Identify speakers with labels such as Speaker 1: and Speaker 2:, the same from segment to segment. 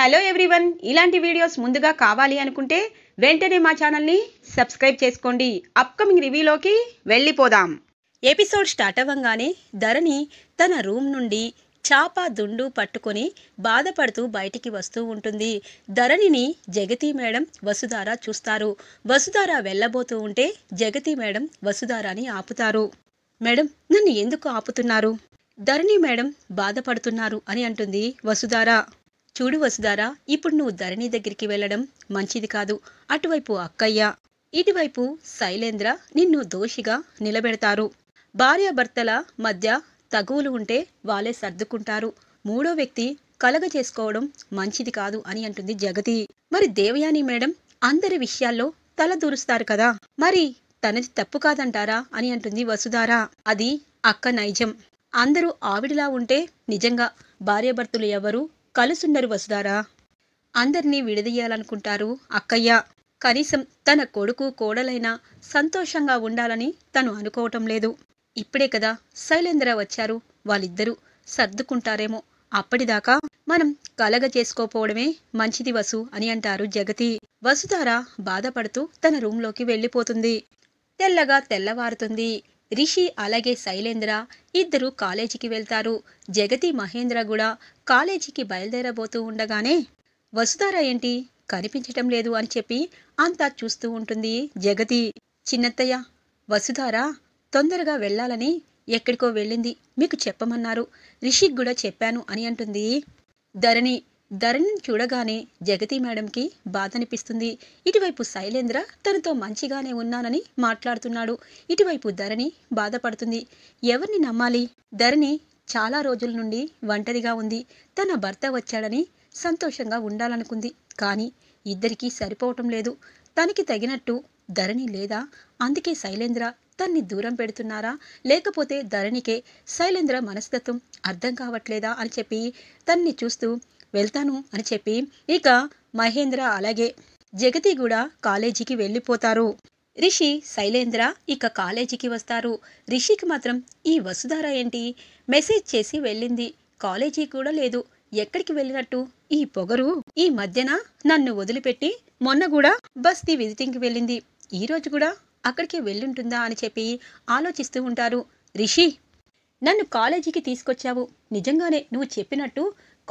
Speaker 1: hello everyone ఇలాంటి videos ముందుగా కావాలి అనుకుంటే వెంటనే మా ఛానల్ని సబ్స్క్రైబ్ చేసుకోండి అప్కమింగ్ రివ్యూలోకి వెళ్ళిపోదాం ఎపిసోడ్ స్టార్ట్ అవ్వగానే ధరణి తన రూమ్ నుండి చాప దుండు పట్టుకొని బాధపడుతూ బయటికి వస్తూ ఉంటుంది ధరణిని జగతి మేడం వసుధార చూస్తారు వసుధార వెళ్ళబోతూ ఉంటే జగతి మేడం వసుధారని ఆపుతారు మేడం నన్ను ఎందుకు ఆపుతున్నారు ధరణి మేడం బాధపడుతున్నారు అని అంటుంది వసుధార చూడు వసుదారా ఇప్పుడు నువ్వు ధరణి దగ్గరికి వెళ్ళడం మంచిది కాదు అటువైపు అక్కయ్య ఇటువైపు శైలేంద్ర నిన్ను దోషిగా నిలబెడతారు భార్యాభర్తల మధ్య తగువులు ఉంటే వాళ్ళే సర్దుకుంటారు మూడో వ్యక్తి కలగ చేసుకోవడం మంచిది కాదు అని అంటుంది జగతి మరి దేవయాని మేడం అందరి విషయాల్లో తల దూరుస్తారు కదా మరి తనది తప్పు కాదంటారా అని అంటుంది వసుధార అది అక్క నైజం అందరూ ఆవిడిలా ఉంటే నిజంగా భార్యాభర్తలు ఎవరు కలుసున్నరు వసుదారా అందరినీ విడదీయాలనుకుంటారు అక్కయ్య కనీసం తన కొడుకు కోడలైనా సంతోషంగా ఉండాలని తను అనుకోవటం లేదు ఇప్పుడే కదా శైలేంద్ర వచ్చారు వాళ్ళిద్దరూ సర్దుకుంటారేమో అప్పటిదాకా మనం కలగ చేసుకోపోవడమే మంచిది వసు అని అంటారు జగతి వసుధార బాధపడుతూ తన రూంలోకి వెళ్ళిపోతుంది తెల్లగా తెల్లవారుతుంది రిషి అలాగే శైలేంద్ర ఇద్దరు కాలేజీకి వెళ్తారు జగతి మహేంద్ర కూడా కాలేజీకి బయలుదేరబోతూ ఉండగానే వసుధార ఏంటి కనిపించటం లేదు అని చెప్పి అంతా చూస్తూ ఉంటుంది జగతి చిన్నత్తయ్య వసుధార తొందరగా వెళ్ళాలని ఎక్కడికో వెళ్ళింది మీకు చెప్పమన్నారు రిషికి కూడా చెప్పాను అని అంటుంది ధరణి ధరణిని చూడగానే జగతి మేడంకి బాధ అనిపిస్తుంది ఇటువైపు శైలేంద్ర తనతో మంచిగానే ఉన్నానని మాట్లాడుతున్నాడు ఇటువైపు ధరణి బాధపడుతుంది ఎవరిని నమ్మాలి ధరణి చాలా రోజుల నుండి ఒంటరిగా ఉంది తన భర్త వచ్చాడని సంతోషంగా ఉండాలనుకుంది కానీ ఇద్దరికీ సరిపోవటం లేదు తనకి తగినట్టు ధరణి లేదా అందుకే శైలేంద్ర తన్ని దూరం పెడుతున్నారా లేకపోతే ధరణికే శైలేంద్ర మనస్తత్వం అర్థం కావట్లేదా అని చెప్పి తన్ని చూస్తూ వెళ్తాను అని చెప్పి ఇక మహేంద్ర అలాగే జగతి కూడా కాలేజీకి వెళ్ళిపోతారు రిషి శైలేంద్ర ఇక కాలేజీకి వస్తారు రిషికి మాత్రం ఈ వసుధార ఏంటి మెసేజ్ చేసి వెళ్ళింది కాలేజీ కూడా లేదు ఎక్కడికి వెళ్ళినట్టు ఈ పొగరు ఈ మధ్యన నన్ను వదిలిపెట్టి మొన్న కూడా బస్తీ విజిటింగ్కి వెళ్ళింది ఈరోజు కూడా అక్కడికి వెళ్ళుంటుందా అని చెప్పి ఆలోచిస్తూ ఉంటారు రిషి నన్ను కాలేజీకి తీసుకొచ్చావు నిజంగానే నువ్వు చెప్పినట్టు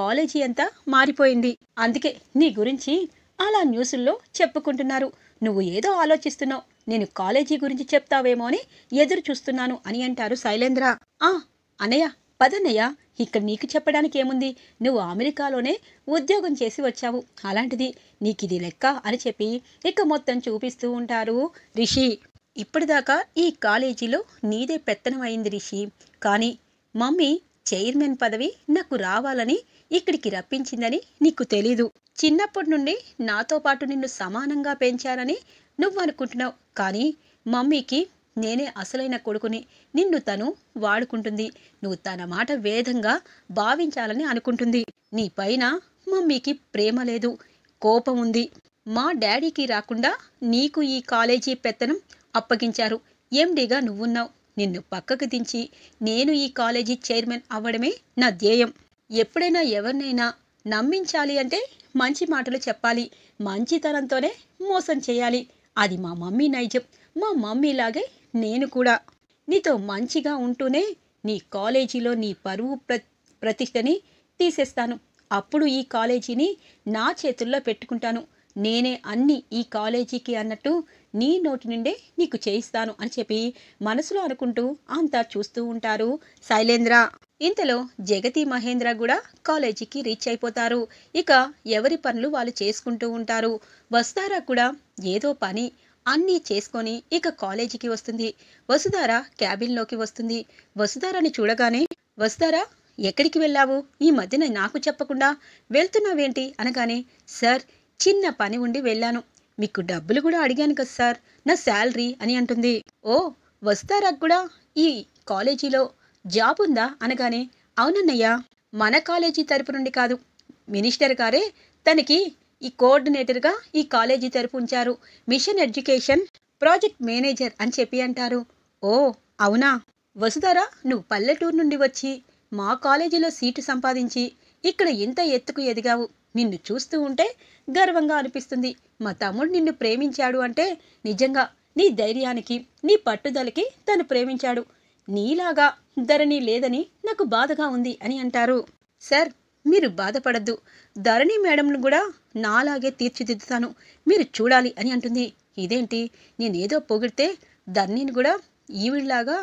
Speaker 1: కాలేజీ అంతా మారిపోయింది అందుకే నీ గురించి అలా న్యూసుల్లో చెప్పుకుంటున్నారు నువ్వు ఏదో ఆలోచిస్తున్నావు నేను కాలేజీ గురించి చెప్తావేమో అని ఎదురు చూస్తున్నాను అని అంటారు శైలేంద్ర ఆ అనయ్య పదన్నయ్య ఇక్కడ నీకు చెప్పడానికి ఏముంది నువ్వు అమెరికాలోనే ఉద్యోగం చేసి వచ్చావు అలాంటిది నీకు ఇది లెక్క అని చెప్పి ఇక మొత్తం చూపిస్తూ ఉంటారు రిషి ఇప్పటిదాకా ఈ కాలేజీలో నీదే పెత్తనం అయింది రిషి కానీ మమ్మీ చైర్మన్ పదవి నాకు రావాలని ఇక్కడికి రప్పించిందని నీకు తెలీదు చిన్నప్పటి నుండి నాతో పాటు నిన్ను సమానంగా పెంచానని నువ్వు అనుకుంటున్నావు కానీ మమ్మీకి నేనే అసలైన కొడుకుని నిన్ను తను వాడుకుంటుంది నువ్వు తన మాట వేదంగా భావించాలని అనుకుంటుంది నీ పైన మమ్మీకి ప్రేమ లేదు కోపం ఉంది మా డాడీకి రాకుండా నీకు ఈ కాలేజీ పెత్తనం అప్పగించారు ఎండీగా నువ్వున్నావు నిన్ను పక్కకు దించి నేను ఈ కాలేజీ చైర్మన్ అవ్వడమే నా ధ్యేయం ఎప్పుడైనా ఎవరినైనా నమ్మించాలి అంటే మంచి మాటలు చెప్పాలి మంచితనంతోనే మోసం చేయాలి అది మా మమ్మీ నైజం మా మమ్మీలాగే నేను కూడా నీతో మంచిగా ఉంటూనే నీ కాలేజీలో నీ పరువు ప్ర ప్రతిష్టని తీసేస్తాను అప్పుడు ఈ కాలేజీని నా చేతుల్లో పెట్టుకుంటాను నేనే అన్ని ఈ కాలేజీకి అన్నట్టు నీ నోటి నుండే నీకు చేయిస్తాను అని చెప్పి మనసులో అనుకుంటూ అంతా చూస్తూ ఉంటారు శైలేంద్ర ఇంతలో జగతి మహేంద్ర కూడా కాలేజీకి రీచ్ అయిపోతారు ఇక ఎవరి పనులు వాళ్ళు చేసుకుంటూ ఉంటారు వసుధారా కూడా ఏదో పని అన్నీ చేసుకొని ఇక కాలేజీకి వస్తుంది వసుధార క్యాబిన్లోకి వస్తుంది వసుధారని చూడగానే వసుధార ఎక్కడికి వెళ్ళావు ఈ మధ్యన నాకు చెప్పకుండా వెళ్తున్నావేంటి అనగానే సార్ చిన్న పని ఉండి వెళ్ళాను మీకు డబ్బులు కూడా అడిగాను కదా సార్ నా శాలరీ అని అంటుంది ఓ వసుధారకు కూడా ఈ కాలేజీలో జాబ్ ఉందా అనగానే అవునన్నయ్యా మన కాలేజీ తరపు నుండి కాదు మినిస్టర్ గారే తనకి ఈ కోఆర్డినేటర్గా ఈ కాలేజీ తరపు ఉంచారు మిషన్ ఎడ్యుకేషన్ ప్రాజెక్ట్ మేనేజర్ అని చెప్పి అంటారు ఓ అవునా వసుధారా నువ్వు పల్లెటూరు నుండి వచ్చి మా కాలేజీలో సీటు సంపాదించి ఇక్కడ ఇంత ఎత్తుకు ఎదిగావు నిన్ను చూస్తూ ఉంటే గర్వంగా అనిపిస్తుంది మా తమ్ముడు నిన్ను ప్రేమించాడు అంటే నిజంగా నీ ధైర్యానికి నీ పట్టుదలకి తను ప్రేమించాడు నీలాగా ధరణి లేదని నాకు బాధగా ఉంది అని అంటారు సార్ మీరు బాధపడద్దు ధరణి మేడంను కూడా నాలాగే తీర్చిదిద్దుతాను మీరు చూడాలి అని అంటుంది ఇదేంటి నేనేదో పొగిడితే ధరణిని కూడా ఈవిడిలాగా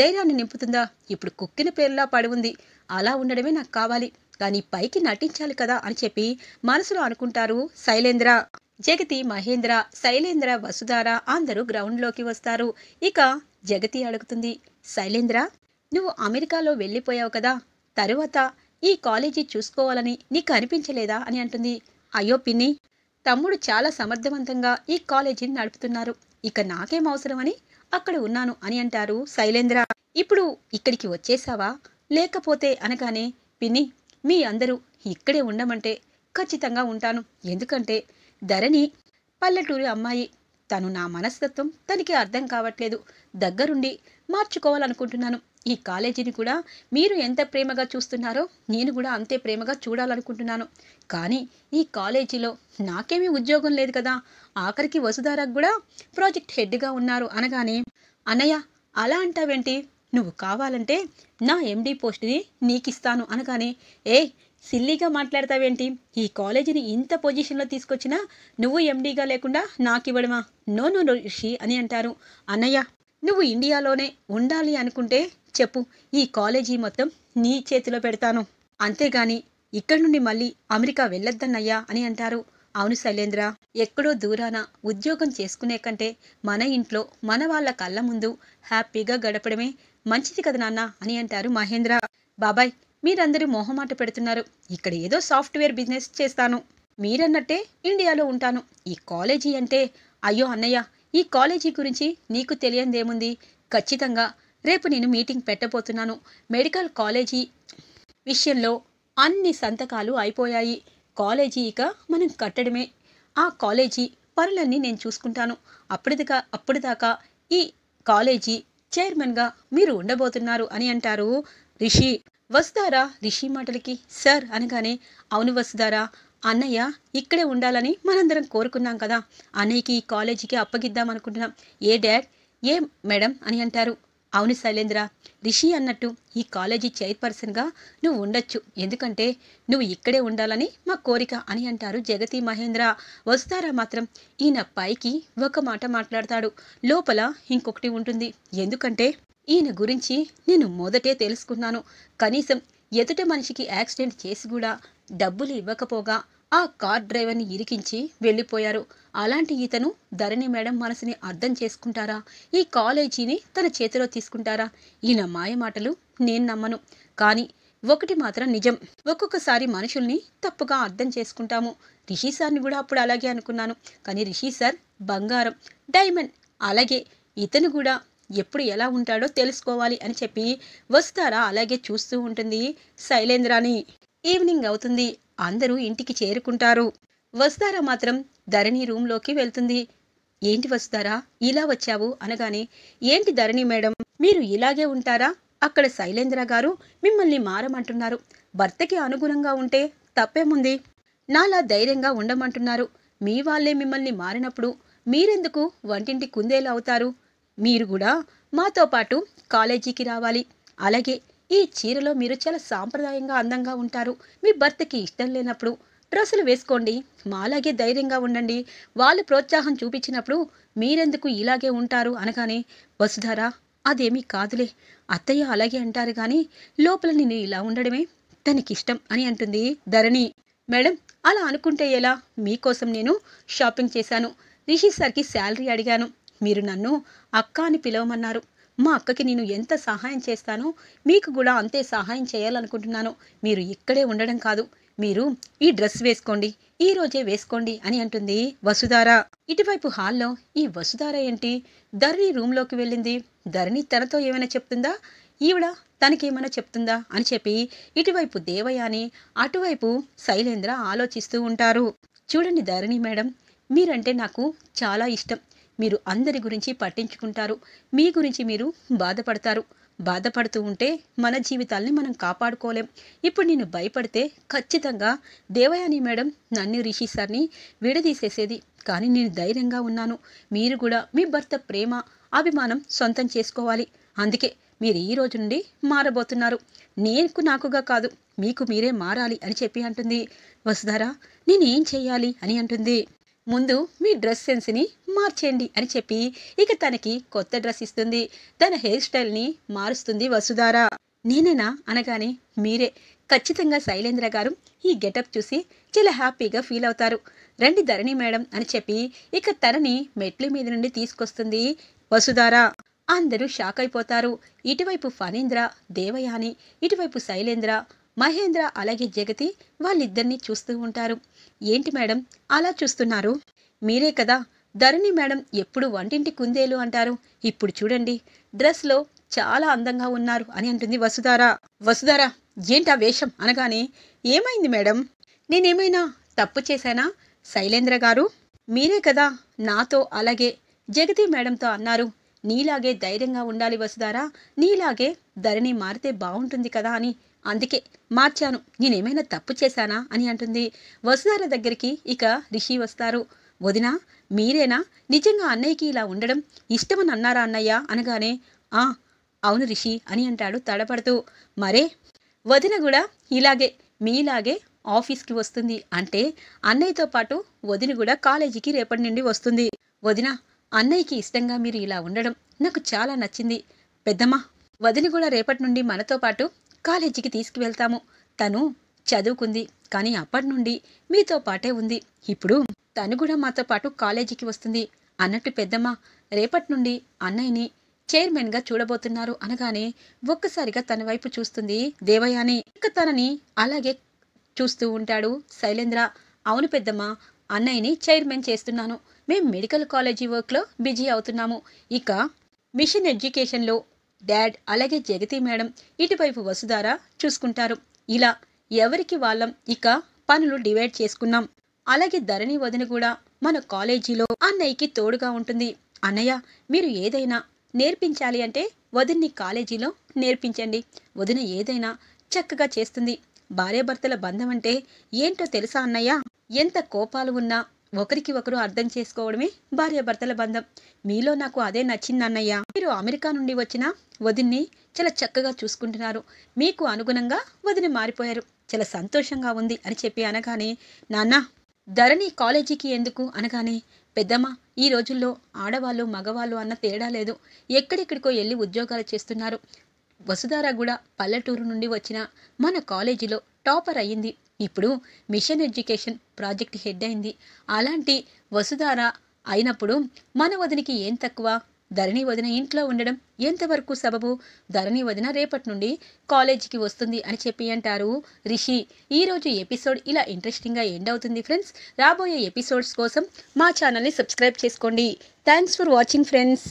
Speaker 1: ధైర్యాన్ని నింపుతుందా ఇప్పుడు కుక్కిన పేరులా పడి ఉంది అలా ఉండడమే నాకు కావాలి కానీ పైకి నటించాలి కదా అని చెప్పి మనసులో అనుకుంటారు శైలేంద్ర జగతి మహేంద్ర శైలేంద్ర వసుధార అందరూ గ్రౌండ్లోకి వస్తారు ఇక జగతి అడుగుతుంది శైలేంద్ర నువ్వు అమెరికాలో వెళ్ళిపోయావు కదా తరువాత ఈ కాలేజీ చూసుకోవాలని నీకు అనిపించలేదా అని అంటుంది అయ్యో పిన్ని తమ్ముడు చాలా సమర్థవంతంగా ఈ కాలేజీని నడుపుతున్నారు ఇక నాకేం అవసరమని అక్కడ ఉన్నాను అని అంటారు శైలేంద్ర ఇప్పుడు ఇక్కడికి వచ్చేసావా లేకపోతే అనగానే పిన్ని మీ అందరూ ఇక్కడే ఉండమంటే ఖచ్చితంగా ఉంటాను ఎందుకంటే ధరణి పల్లెటూరి అమ్మాయి తను నా మనస్తత్వం తనకి అర్థం కావట్లేదు దగ్గరుండి మార్చుకోవాలనుకుంటున్నాను ఈ కాలేజీని కూడా మీరు ఎంత ప్రేమగా చూస్తున్నారో నేను కూడా అంతే ప్రేమగా చూడాలనుకుంటున్నాను కానీ ఈ కాలేజీలో నాకేమీ ఉద్యోగం లేదు కదా ఆఖరికి వసుధారా కూడా ప్రాజెక్ట్ హెడ్గా ఉన్నారు అనగానే అనయ్య అలా అంటావేంటి నువ్వు కావాలంటే నా ఎండీ పోస్ట్ని నీకిస్తాను అనగానే ఏ సిల్లీగా మాట్లాడతావేంటి ఈ కాలేజీని ఇంత పొజిషన్లో తీసుకొచ్చినా నువ్వు ఎండీగా లేకుండా నాకు ఇవ్వడమా నో నో ఋషి అని అంటారు అన్నయ్య నువ్వు ఇండియాలోనే ఉండాలి అనుకుంటే చెప్పు ఈ కాలేజీ మొత్తం నీ చేతిలో పెడతాను అంతేగాని ఇక్కడ నుండి మళ్ళీ అమెరికా వెళ్ళొద్దన్నయ్యా అని అంటారు అవును శైలేంద్ర ఎక్కడో దూరాన ఉద్యోగం చేసుకునే కంటే మన ఇంట్లో మన వాళ్ళ కళ్ళ ముందు హ్యాపీగా గడపడమే మంచిది కదా నాన్న అని అంటారు మహేంద్ర బాబాయ్ మీరందరూ మొహమాట పెడుతున్నారు ఇక్కడ ఏదో సాఫ్ట్వేర్ బిజినెస్ చేస్తాను మీరన్నట్టే ఇండియాలో ఉంటాను ఈ కాలేజీ అంటే అయ్యో అన్నయ్య ఈ కాలేజీ గురించి నీకు తెలియందేముంది ఖచ్చితంగా రేపు నేను మీటింగ్ పెట్టబోతున్నాను మెడికల్ కాలేజీ విషయంలో అన్ని సంతకాలు అయిపోయాయి కాలేజీ ఇక మనం కట్టడమే ఆ కాలేజీ పనులన్నీ నేను చూసుకుంటాను అప్పటిదిగా అప్పటిదాకా ఈ కాలేజీ చైర్మన్గా మీరు ఉండబోతున్నారు అని అంటారు రిషి వస్తారా రిషి మాటలకి సార్ అనగానే అవును వస్తారా అన్నయ్య ఇక్కడే ఉండాలని మనందరం కోరుకున్నాం కదా అన్నయ్యకి ఈ కాలేజీకి అప్పగిద్దాం అనుకుంటున్నాం ఏ డాడ్ ఏ మేడం అని అంటారు అవును శైలేంద్ర రిషి అన్నట్టు ఈ కాలేజీ చైర్పర్సన్గా నువ్వు ఉండొచ్చు ఎందుకంటే నువ్వు ఇక్కడే ఉండాలని మా కోరిక అని అంటారు జగతి మహేంద్ర వస్తారా మాత్రం ఈయన పైకి ఒక మాట మాట్లాడతాడు లోపల ఇంకొకటి ఉంటుంది ఎందుకంటే ఈయన గురించి నేను మొదటే తెలుసుకున్నాను కనీసం ఎదుటి మనిషికి యాక్సిడెంట్ చేసి కూడా డబ్బులు ఇవ్వకపోగా ఆ కార్ డ్రైవర్ని ఇరికించి వెళ్ళిపోయారు అలాంటి ఇతను ధరణి మేడం మనసుని అర్థం చేసుకుంటారా ఈ కాలేజీని తన చేతిలో తీసుకుంటారా ఈయన మాయ మాటలు నేను నమ్మను కానీ ఒకటి మాత్రం నిజం ఒక్కొక్కసారి మనుషుల్ని తప్పుగా అర్థం చేసుకుంటాము రిషి సార్ని కూడా అప్పుడు అలాగే అనుకున్నాను కానీ రిషి సార్ బంగారం డైమండ్ అలాగే ఇతను కూడా ఎప్పుడు ఎలా ఉంటాడో తెలుసుకోవాలి అని చెప్పి వస్తారా అలాగే చూస్తూ ఉంటుంది శైలేంద్రాని ఈవినింగ్ అవుతుంది అందరూ ఇంటికి చేరుకుంటారు వస్తారా మాత్రం ధరణి రూంలోకి వెళ్తుంది ఏంటి వస్తారా ఇలా వచ్చావు అనగానే ఏంటి ధరణి మేడం మీరు ఇలాగే ఉంటారా అక్కడ శైలేంద్ర గారు మిమ్మల్ని మారమంటున్నారు భర్తకి అనుగుణంగా ఉంటే తప్పేముంది నాలా ధైర్యంగా ఉండమంటున్నారు మీ వాళ్ళే మిమ్మల్ని మారినప్పుడు మీరెందుకు వంటింటి కుందేలు అవుతారు మీరు కూడా మాతో పాటు కాలేజీకి రావాలి అలాగే ఈ చీరలో మీరు చాలా సాంప్రదాయంగా అందంగా ఉంటారు మీ భర్తకి ఇష్టం లేనప్పుడు డ్రెస్సులు వేసుకోండి మాలాగే ధైర్యంగా ఉండండి వాళ్ళు ప్రోత్సాహం చూపించినప్పుడు మీరెందుకు ఇలాగే ఉంటారు అనగానే వసుధారా అదేమీ కాదులే అత్తయ్య అలాగే అంటారు కానీ లోపల నేను ఇలా ఉండడమే తనకిష్టం అని అంటుంది ధరణి మేడం అలా అనుకుంటే ఎలా మీకోసం నేను షాపింగ్ చేశాను రిషి సార్కి శాలరీ అడిగాను మీరు నన్ను అక్క అని పిలవమన్నారు మా అక్కకి నేను ఎంత సహాయం చేస్తానో మీకు కూడా అంతే సహాయం చేయాలనుకుంటున్నాను మీరు ఇక్కడే ఉండడం కాదు మీరు ఈ డ్రెస్ వేసుకోండి ఈ రోజే వేసుకోండి అని అంటుంది వసుధార ఇటువైపు హాల్లో ఈ వసుధార ఏంటి ధరణి రూమ్లోకి వెళ్ళింది ధరణి తనతో ఏమైనా చెప్తుందా ఈవిడ తనకేమైనా చెప్తుందా అని చెప్పి ఇటువైపు దేవయాని అటువైపు శైలేంద్ర ఆలోచిస్తూ ఉంటారు చూడండి ధరణి మేడం మీరంటే నాకు చాలా ఇష్టం మీరు అందరి గురించి పట్టించుకుంటారు మీ గురించి మీరు బాధపడతారు బాధపడుతూ ఉంటే మన జీవితాల్ని మనం కాపాడుకోలేం ఇప్పుడు నేను భయపడితే ఖచ్చితంగా దేవయాని మేడం నన్ను రిషి సార్ని విడదీసేసేది కానీ నేను ధైర్యంగా ఉన్నాను మీరు కూడా మీ భర్త ప్రేమ అభిమానం సొంతం చేసుకోవాలి అందుకే మీరు ఈ రోజు నుండి మారబోతున్నారు నేను నాకుగా కాదు మీకు మీరే మారాలి అని చెప్పి అంటుంది వసుధారా నేనేం చేయాలి అని అంటుంది ముందు మీ డ్రెస్ సెన్స్ని మార్చేయండి అని చెప్పి ఇక తనకి కొత్త డ్రెస్ ఇస్తుంది తన హెయిర్ స్టైల్ని మారుస్తుంది వసుధార నేనేనా అనగానే మీరే ఖచ్చితంగా శైలేంద్ర గారు ఈ గెటప్ చూసి చాలా హ్యాపీగా ఫీల్ అవుతారు రండి ధరణి మేడం అని చెప్పి ఇక తనని మెట్ల మీద నుండి తీసుకొస్తుంది వసుధార అందరూ షాక్ అయిపోతారు ఇటువైపు ఫణీంద్ర దేవయాని ఇటువైపు శైలేంద్ర మహేంద్ర అలాగే జగతి వాళ్ళిద్దరినీ చూస్తూ ఉంటారు ఏంటి మేడం అలా చూస్తున్నారు మీరే కదా ధరణి మేడం ఎప్పుడు వంటింటి కుందేలు అంటారు ఇప్పుడు చూడండి డ్రెస్లో చాలా అందంగా ఉన్నారు అని అంటుంది వసుధార వసుధార ఏంటా వేషం అనగానే ఏమైంది మేడం నేనేమైనా తప్పు చేశానా శైలేంద్ర గారు మీరే కదా నాతో అలాగే జగతి మేడంతో అన్నారు నీలాగే ధైర్యంగా ఉండాలి వసుధారా నీలాగే ధరణి మారితే బాగుంటుంది కదా అని అందుకే మార్చాను నేనేమైనా తప్పు చేశానా అని అంటుంది వసుధార దగ్గరికి ఇక రిషి వస్తారు వదినా మీరేనా నిజంగా అన్నయ్యకి ఇలా ఉండడం ఇష్టమని అన్నారా అన్నయ్య అనగానే ఆ అవును రిషి అని అంటాడు తడపడుతూ మరే వదిన కూడా ఇలాగే మీలాగే ఆఫీస్కి వస్తుంది అంటే అన్నయ్యతో పాటు వదిన కూడా కాలేజీకి రేపటి నుండి వస్తుంది వదిన అన్నయ్యకి ఇష్టంగా మీరు ఇలా ఉండడం నాకు చాలా నచ్చింది పెద్దమ్మ వదిన కూడా రేపటి నుండి మనతో పాటు కాలేజీకి తీసుకువెళ్తాము తను చదువుకుంది కానీ అప్పటి నుండి మీతో పాటే ఉంది ఇప్పుడు తను కూడా మాతో పాటు కాలేజీకి వస్తుంది అన్నట్టు పెద్దమ్మ రేపటి నుండి అన్నయ్యని చైర్మన్గా చూడబోతున్నారు అనగానే ఒక్కసారిగా తన వైపు చూస్తుంది దేవయాని ఇక తనని అలాగే చూస్తూ ఉంటాడు శైలేంద్ర అవును పెద్దమ్మ అన్నయ్యని చైర్మన్ చేస్తున్నాను మేము మెడికల్ కాలేజీ వర్క్లో బిజీ అవుతున్నాము ఇక మిషన్ ఎడ్యుకేషన్లో డాడ్ అలాగే జగతి మేడం ఇటువైపు వసుధార చూసుకుంటారు ఇలా ఎవరికి వాళ్ళం ఇక పనులు డివైడ్ చేసుకున్నాం అలాగే ధరణి వదిన కూడా మన కాలేజీలో అన్నయ్యకి తోడుగా ఉంటుంది అన్నయ్య మీరు ఏదైనా నేర్పించాలి అంటే వదిన్ని కాలేజీలో నేర్పించండి వదిన ఏదైనా చక్కగా చేస్తుంది భార్యాభర్తల బంధం అంటే ఏంటో తెలుసా అన్నయ్య ఎంత కోపాలు ఉన్నా ఒకరికి ఒకరు అర్థం చేసుకోవడమే భార్యాభర్తల బంధం మీలో నాకు అదే అన్నయ్య మీరు అమెరికా నుండి వచ్చిన వదిన్ని చాలా చక్కగా చూసుకుంటున్నారు మీకు అనుగుణంగా వదిని మారిపోయారు చాలా సంతోషంగా ఉంది అని చెప్పి అనగానే నాన్న ధరణి కాలేజీకి ఎందుకు అనగానే పెద్దమ్మ ఈ రోజుల్లో ఆడవాళ్ళు మగవాళ్ళు అన్న తేడా లేదు ఎక్కడెక్కడికో వెళ్ళి ఉద్యోగాలు చేస్తున్నారు వసుధార కూడా పల్లెటూరు నుండి వచ్చిన మన కాలేజీలో టాపర్ అయ్యింది ఇప్పుడు మిషన్ ఎడ్యుకేషన్ ప్రాజెక్ట్ హెడ్ అయింది అలాంటి వసుధార అయినప్పుడు మన వదినకి ఏం తక్కువ ధరణి వదిన ఇంట్లో ఉండడం ఎంతవరకు సబబు ధరణి వదిన రేపటి నుండి కాలేజీకి వస్తుంది అని చెప్పి అంటారు రిషి ఈరోజు ఎపిసోడ్ ఇలా ఇంట్రెస్టింగ్గా ఎండ్ అవుతుంది ఫ్రెండ్స్ రాబోయే ఎపిసోడ్స్ కోసం మా ఛానల్ని సబ్స్క్రైబ్ చేసుకోండి థ్యాంక్స్ ఫర్ వాచింగ్ ఫ్రెండ్స్